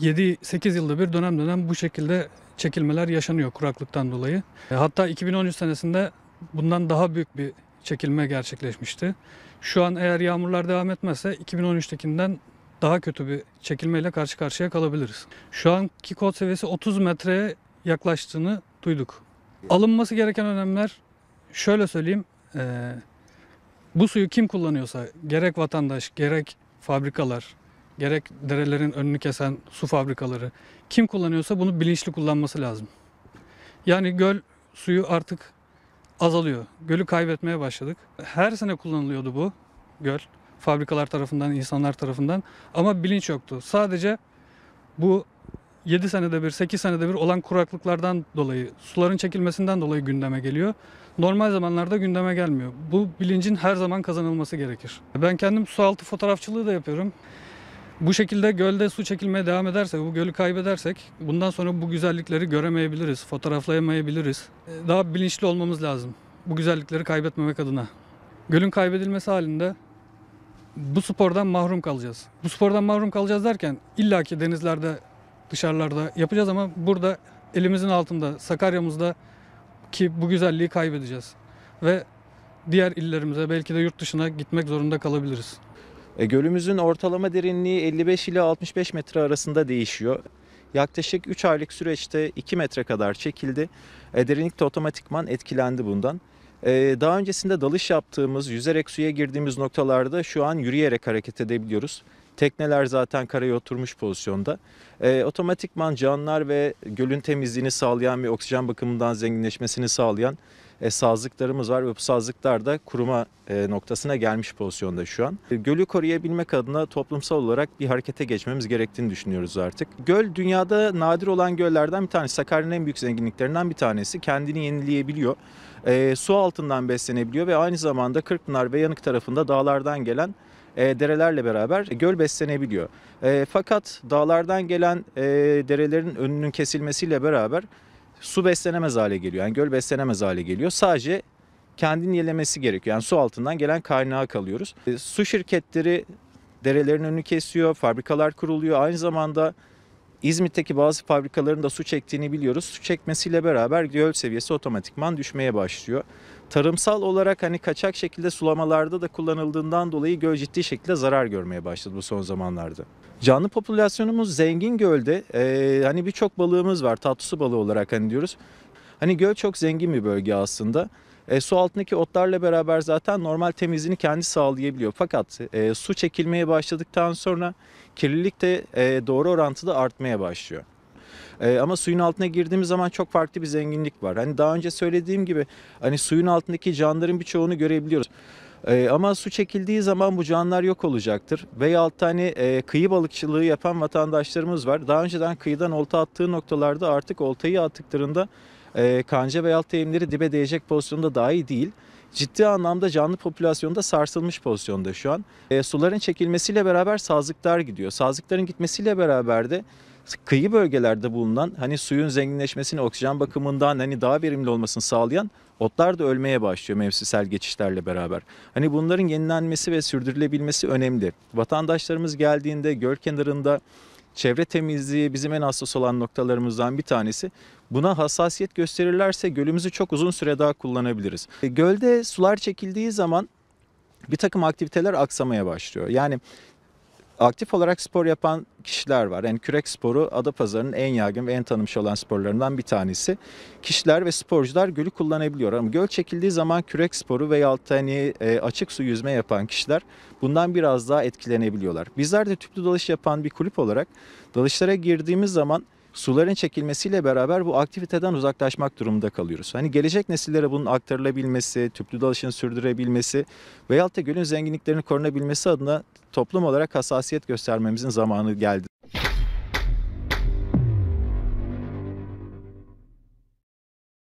7-8 yılda bir dönem dönem bu şekilde çekilmeler yaşanıyor kuraklıktan dolayı. E, hatta 2013 senesinde bundan daha büyük bir çekilme gerçekleşmişti. Şu an eğer yağmurlar devam etmezse 2013'tekinden daha kötü bir çekilmeyle karşı karşıya kalabiliriz. Şu anki kod seviyesi 30 metreye yaklaştığını duyduk. Alınması gereken önlemler şöyle söyleyeyim. E, bu suyu kim kullanıyorsa gerek vatandaş gerek fabrikalar gerek derelerin önünü kesen su fabrikaları kim kullanıyorsa bunu bilinçli kullanması lazım. Yani göl suyu artık azalıyor. Gölü kaybetmeye başladık. Her sene kullanılıyordu bu göl fabrikalar tarafından, insanlar tarafından ama bilinç yoktu. Sadece bu 7 senede bir, 8 senede bir olan kuraklıklardan dolayı, suların çekilmesinden dolayı gündeme geliyor. Normal zamanlarda gündeme gelmiyor. Bu bilincin her zaman kazanılması gerekir. Ben kendim su altı fotoğrafçılığı da yapıyorum. Bu şekilde gölde su çekilmeye devam ederse, bu gölü kaybedersek bundan sonra bu güzellikleri göremeyebiliriz, fotoğraflayamayabiliriz. Ee, daha bilinçli olmamız lazım bu güzellikleri kaybetmemek adına. Gölün kaybedilmesi halinde bu spordan mahrum kalacağız. Bu spordan mahrum kalacağız derken illaki denizlerde, dışarılarda yapacağız ama burada elimizin altında, Sakarya'mızda ki bu güzelliği kaybedeceğiz. Ve diğer illerimize belki de yurt dışına gitmek zorunda kalabiliriz. E, gölümüzün ortalama derinliği 55 ile 65 metre arasında değişiyor. Yaklaşık 3 aylık süreçte 2 metre kadar çekildi. E, derinlik de otomatikman etkilendi bundan. E, daha öncesinde dalış yaptığımız, yüzerek suya girdiğimiz noktalarda şu an yürüyerek hareket edebiliyoruz. Tekneler zaten karaya oturmuş pozisyonda. E, otomatikman canlılar ve gölün temizliğini sağlayan ve oksijen bakımından zenginleşmesini sağlayan e, sazlıklarımız var ve bu sazlıklar da kuruma e, noktasına gelmiş pozisyonda şu an. E, gölü koruyabilmek adına toplumsal olarak bir harekete geçmemiz gerektiğini düşünüyoruz artık. Göl dünyada nadir olan göllerden bir tanesi. Sakarya'nın en büyük zenginliklerinden bir tanesi. Kendini yenileyebiliyor. E, su altından beslenebiliyor ve aynı zamanda Kırkpınar ve Yanık tarafında dağlardan gelen e, derelerle beraber göl beslenebiliyor. E, fakat dağlardan gelen e, derelerin önünün kesilmesiyle beraber su beslenemez hale geliyor. Yani göl beslenemez hale geliyor. Sadece kendini yelemesi gerekiyor. Yani su altından gelen kaynağı kalıyoruz. E, su şirketleri derelerin önünü kesiyor, fabrikalar kuruluyor. Aynı zamanda İzmit'teki bazı fabrikaların da su çektiğini biliyoruz. Su çekmesiyle beraber göl seviyesi otomatikman düşmeye başlıyor. Tarımsal olarak hani kaçak şekilde sulamalarda da kullanıldığından dolayı göl ciddi şekilde zarar görmeye başladı bu son zamanlarda. Canlı popülasyonumuz zengin gölde e, hani birçok balığımız var tatlı su balığı olarak hani diyoruz. Hani göl çok zengin bir bölge aslında. E, su altındaki otlarla beraber zaten normal temizliğini kendi sağlayabiliyor. Fakat e, su çekilmeye başladıktan sonra kirlilik de e, doğru orantıda artmaya başlıyor. E, ama suyun altına girdiğimiz zaman çok farklı bir zenginlik var. Hani daha önce söylediğim gibi hani suyun altındaki canlıların birçoğunu görebiliyoruz. Ee, ama su çekildiği zaman bu canlılar yok olacaktır. Veyahut da hani e, kıyı balıkçılığı yapan vatandaşlarımız var. Daha önceden kıyıdan olta attığı noktalarda artık oltayı attıklarında e, ee, kanca ve alt eğimleri dibe değecek pozisyonda dahi değil. Ciddi anlamda canlı popülasyonda sarsılmış pozisyonda şu an. E, suların çekilmesiyle beraber sazlıklar gidiyor. Sazlıkların gitmesiyle beraber de kıyı bölgelerde bulunan hani suyun zenginleşmesini oksijen bakımından hani daha verimli olmasını sağlayan otlar da ölmeye başlıyor mevsimsel geçişlerle beraber. Hani bunların yenilenmesi ve sürdürülebilmesi önemli. Vatandaşlarımız geldiğinde göl kenarında Çevre temizliği bizim en hassas olan noktalarımızdan bir tanesi. Buna hassasiyet gösterirlerse gölümüzü çok uzun süre daha kullanabiliriz. E, gölde sular çekildiği zaman bir takım aktiviteler aksamaya başlıyor. Yani Aktif olarak spor yapan kişiler var. Yani kürek sporu Adapazarı'nın en yaygın ve en tanımış olan sporlarından bir tanesi. Kişiler ve sporcular gölü kullanabiliyor ama göl çekildiği zaman kürek sporu veya da hani e, açık su yüzme yapan kişiler bundan biraz daha etkilenebiliyorlar. Bizler de tüplü dalış yapan bir kulüp olarak dalışlara girdiğimiz zaman suların çekilmesiyle beraber bu aktiviteden uzaklaşmak durumunda kalıyoruz. Hani gelecek nesillere bunun aktarılabilmesi, tüplü dalışın sürdürebilmesi veyahut da gölün zenginliklerini korunabilmesi adına toplum olarak hassasiyet göstermemizin zamanı geldi.